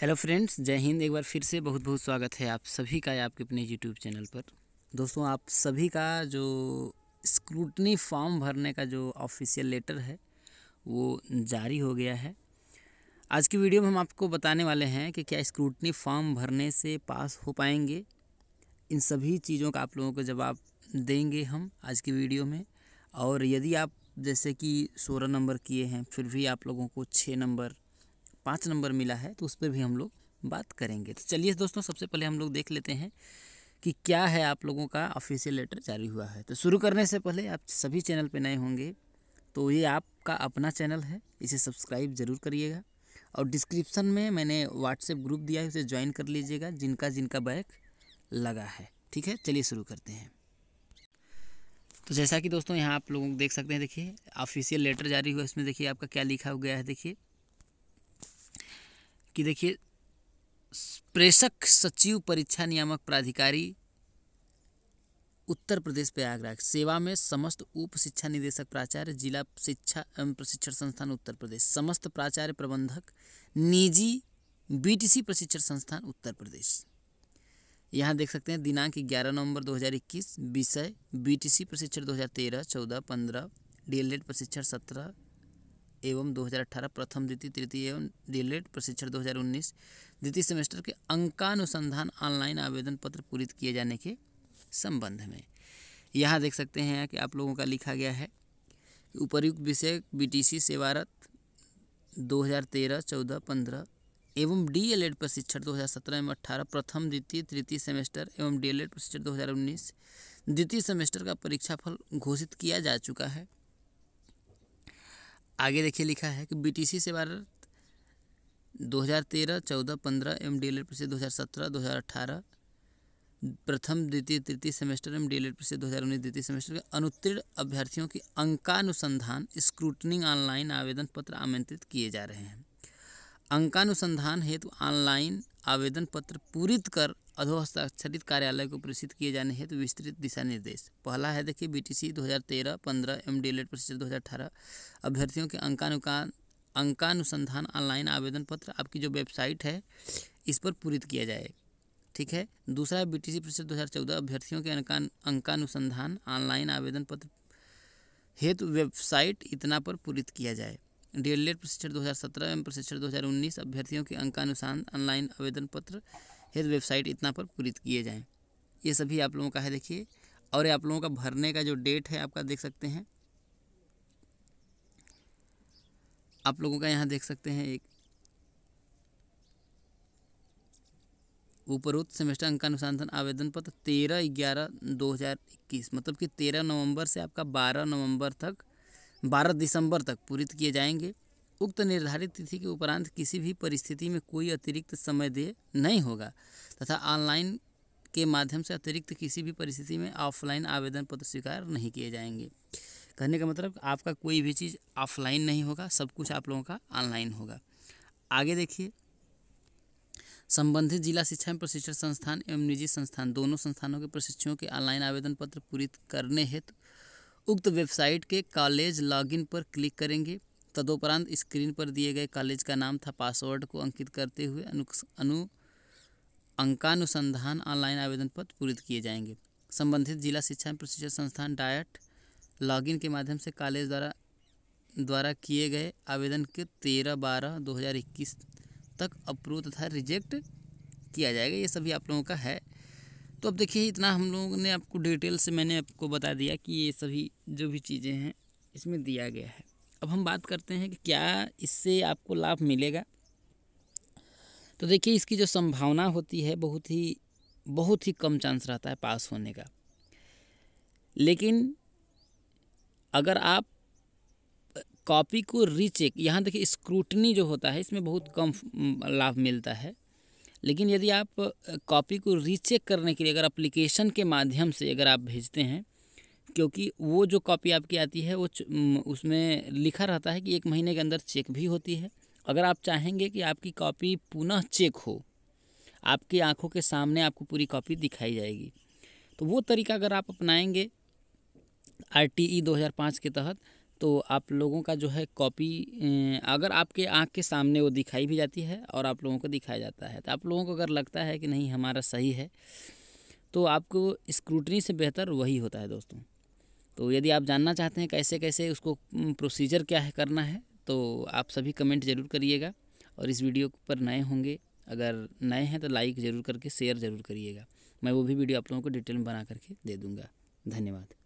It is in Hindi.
हेलो फ्रेंड्स जय हिंद एक बार फिर से बहुत बहुत स्वागत है आप सभी का आपके अपने यूट्यूब चैनल पर दोस्तों आप सभी का जो स्क्रूटनी फॉर्म भरने का जो ऑफिशियल लेटर है वो जारी हो गया है आज की वीडियो में हम आपको बताने वाले हैं कि क्या स्क्रूटनी फॉर्म भरने से पास हो पाएंगे इन सभी चीज़ों का आप लोगों को जवाब देंगे हम आज की वीडियो में और यदि आप जैसे कि सोलह नंबर किए हैं फिर भी आप लोगों को छः नंबर पाँच नंबर मिला है तो उस पर भी हम लोग बात करेंगे तो चलिए दोस्तों सबसे पहले हम लोग देख लेते हैं कि क्या है आप लोगों का ऑफिशियल लेटर जारी हुआ है तो शुरू करने से पहले आप सभी चैनल पर नए होंगे तो ये आपका अपना चैनल है इसे सब्सक्राइब ज़रूर करिएगा और डिस्क्रिप्शन में मैंने व्हाट्सएप ग्रुप दिया है उसे ज्वाइन कर लीजिएगा जिनका जिनका बैग लगा है ठीक है चलिए शुरू करते हैं तो जैसा कि दोस्तों यहाँ आप लोगों को देख सकते हैं देखिए ऑफिशियल लेटर जारी हुआ इसमें देखिए आपका क्या लिखा हो गया है देखिए कि देखिए प्रेषक सचिव परीक्षा नियामक प्राधिकारी उत्तर प्रदेश प्रयागराज सेवा में समस्त उप शिक्षा निदेशक प्राचार्य जिला शिक्षा एवं प्रशिक्षण संस्थान उत्तर प्रदेश समस्त प्राचार्य प्रबंधक निजी बीटीसी प्रशिक्षण संस्थान उत्तर प्रदेश यहाँ देख सकते हैं दिनांक ग्यारह नवंबर 2021 विषय बीटीसी प्रशिक्षण 2013 14 15 डीएलएड प्रशिक्षण सत्रह एवं 2018 प्रथम द्वितीय तृतीय एवं डीलेट प्रशिक्षण 2019 द्वितीय सेमेस्टर के अंकानुसंधान ऑनलाइन आवेदन पत्र पूरित किए जाने के संबंध में यहाँ देख सकते हैं कि आप लोगों का लिखा गया है उपरयुक्त विषय बीटीसी सेवारत 2013 14 15 एवं एड e प्रशिक्षण दो एवं अट्ठारह प्रथम द्वितीय तृतीय सेमेस्टर एवं डी एल एड प्रशिक्षण दो द्वितीय सेमेस्टर का परीक्षाफल घोषित किया जा चुका है आगे देखिए लिखा है कि बीटीसी से Bharat 2013, 14, 15 M D El Ed से 2017, 2018 प्रथम द्वितीय तृतीय semester M D El Ed से दो हज़ार उन्नीस द्वितीय सेमेस्टर के अनुत्तीर्ण अभ्यर्थियों की अंकानुसंधान स्क्रूटनिंग ऑनलाइन आवेदन पत्र आमंत्रित किए जा रहे हैं अंकानुसंधान हेतु ऑनलाइन आवेदन पत्र पूरित कर अधोहस्ताक्षरित कार्यालय को प्रेषित किए जाने हेतु तो विस्तृत दिशा निर्देश पहला है देखिए बीटीसी 2013 15 एमडीएलएड हज़ार 2018 अभ्यर्थियों के अंकानुकान अंकानुसंधान ऑनलाइन आवेदन पत्र आपकी जो वेबसाइट है इस पर पूरित किया जाए ठीक है दूसरा है दो हज़ार चौदह अभ्यर्थियों के अंकान अंकानुसंधान ऑनलाइन आवेदन पत्र हेतु वेबसाइट इतना पर पूरित किया जाए डी एड प्रशिक्षण 2017 एवं प्रशिक्षण 2019 अभ्यर्थियों के अंकानुसार ऑनलाइन आवेदन पत्र हेल्थ वेबसाइट इतना पर पूरित किए जाएँ ये सभी आप लोगों का है देखिए और ये आप लोगों का भरने का जो डेट है आपका देख सकते हैं आप लोगों का यहाँ देख सकते हैं एक उपरोक्त सेमेस्टर अंक अनुसंधान आवेदन पत्र तेरह ग्यारह दो हज़ार इक्कीस मतलब कि तेरह नवंबर से आपका बारह नवंबर तक बारह दिसंबर तक पूरित किए जाएंगे उक्त निर्धारित तिथि के उपरांत किसी भी परिस्थिति में कोई अतिरिक्त समय दे नहीं होगा तथा ऑनलाइन के माध्यम से अतिरिक्त किसी भी परिस्थिति में ऑफलाइन आवेदन पत्र स्वीकार नहीं किए जाएंगे कहने का मतलब आपका कोई भी चीज़ ऑफलाइन नहीं होगा सब कुछ आप लोगों का ऑनलाइन होगा आगे देखिए संबंधित जिला शिक्षा एवं प्रशिक्षण संस्थान एवं निजी संस्थान दोनों संस्थानों के प्रशिक्षुओं के ऑनलाइन आवेदन पत्र पूरित करने हेतु उक्त वेबसाइट के कॉलेज लॉगिन पर क्लिक करेंगे तदोपरांत स्क्रीन पर दिए गए कॉलेज का नाम था पासवर्ड को अंकित करते हुए अनु अनु अंकानुसंधान ऑनलाइन आवेदन पत्र पूरित किए जाएंगे संबंधित जिला शिक्षा प्रशिक्षण संस्थान डायट लॉगिन के माध्यम से कॉलेज द्वारा द्वारा किए गए आवेदन के तेरह बारह दो हज़ार इक्कीस तक अप्रूव तथा रिजेक्ट किया जाएगा ये सभी आप लोगों का है तो अब देखिए इतना हम लोगों ने आपको डिटेल से मैंने आपको बता दिया कि ये सभी जो भी चीज़ें हैं इसमें दिया गया है अब हम बात करते हैं कि क्या इससे आपको लाभ मिलेगा तो देखिए इसकी जो संभावना होती है बहुत ही बहुत ही कम चांस रहता है पास होने का लेकिन अगर आप कॉपी को रीचेक यहाँ देखिए स्क्रूटनी जो होता है इसमें बहुत कम लाभ मिलता है लेकिन यदि आप कॉपी को रीचेक करने के लिए अगर एप्लीकेशन के माध्यम से अगर आप भेजते हैं क्योंकि वो जो कॉपी आपकी आती है वो उसमें लिखा रहता है कि एक महीने के अंदर चेक भी होती है अगर आप चाहेंगे कि आपकी कॉपी पुनः चेक हो आपकी आंखों के सामने आपको पूरी कॉपी दिखाई जाएगी तो वो तरीका अगर आप अपनाएंगे आर टी ई पाँच के तहत तो आप लोगों का जो है कॉपी अगर आपके आँख के सामने वो दिखाई भी जाती है और आप लोगों को दिखाया जाता है तो आप लोगों को अगर लगता है कि नहीं हमारा सही है तो आपको स्क्रूटनी से बेहतर वही होता है दोस्तों तो यदि आप जानना चाहते हैं कैसे कैसे उसको प्रोसीजर क्या है करना है तो आप सभी कमेंट ज़रूर करिएगा और इस वीडियो पर नए होंगे अगर नए हैं तो लाइक ज़रूर करके शेयर ज़रूर करिएगा मैं वो भी वीडियो आप लोगों को डिटेल में बना करके दे दूँगा धन्यवाद